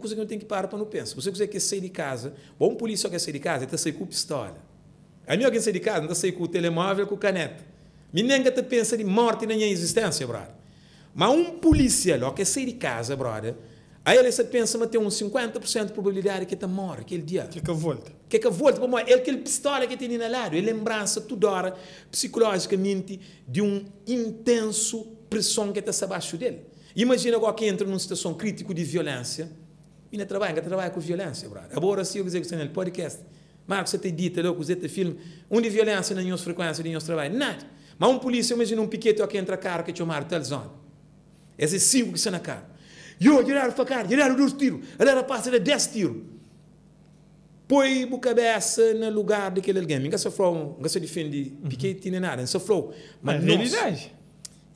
coisa que a gente tem que parar para não pensar. Você quiser que sair de casa, ou um policial quer sair de casa, ele está então sair com pistola. A minha que sair de casa, está então sair com o telemóvel, com caneta. Minenga, está pensa de morte nem em existência, brother. Mas um policial que sair de casa, brother, aí ele se pensa que tem uns 50% de probabilidade que ele tá morre aquele dia. Que é que volta. Que é que volta para morrer. Ele, é aquele pistola que tem inalado, ele lembrança toda hora, psicologicamente, de um intenso pressão que está abaixo dele. Imagina agora que entra numa situação crítica de violência, e não trabalha, não trabalha com violência, brother. Agora sim, eu dizer que você no podcast. Marcos, você te dita, louco, você te filme. Onde violência, tem frequência, tem trabalho, nada. Mas um polícia, imagina um piquete, aqui entra carro, que te chamaram, tal zona. Esses cinco que estão na cara. E eu, girar facar, girar dois tiros. Ela parte de dez tiros. Põe a cabeça no lugar daquele alguém. Ninguém sofreu, ninguém se defende piquete nem nada, não sofreu. Mas, mas realidade.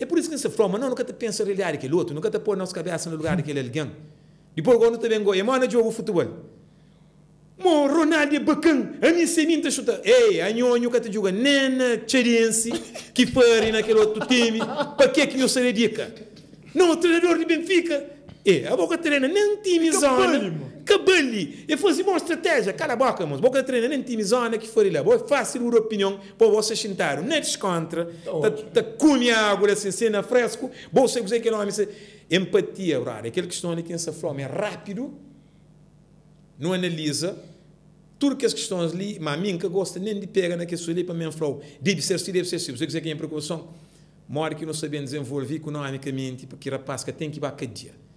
É por isso que você afrou, mas não, nunca te pensa em realidade aquele outro, nunca te põe a nossa cabeça no lugar daquele alguém depois quando também go emana jogo futebol mo Ronaldo bacan a minha seminta chuta ei a nhonho que te joga nena cheriense que pare naquele outro time para que que eu se dica? não o treinador de Benfica e é, a Boca Treina nem time zona. Cabalhe. E fosse uma estratégia. Cala a boca, mano. Boca Treina nem time que for lá. Boa fácil uma opinião. para vocês Não é descontra. Tá, tá, tá a água assim, cena fresco. Boa sei que aquele homem. Empatia, horário. Aquele que estão ali que essa forma é rápido. Não analisa. Tudo que as questões ali, mas a mim que gosta nem de pega na questão ali para mim falou. Deve ser, assim, deve ser, assim. você dizer que é preocupação. Mora que não sabem desenvolver economicamente, porque rapaz que tem que ir para dia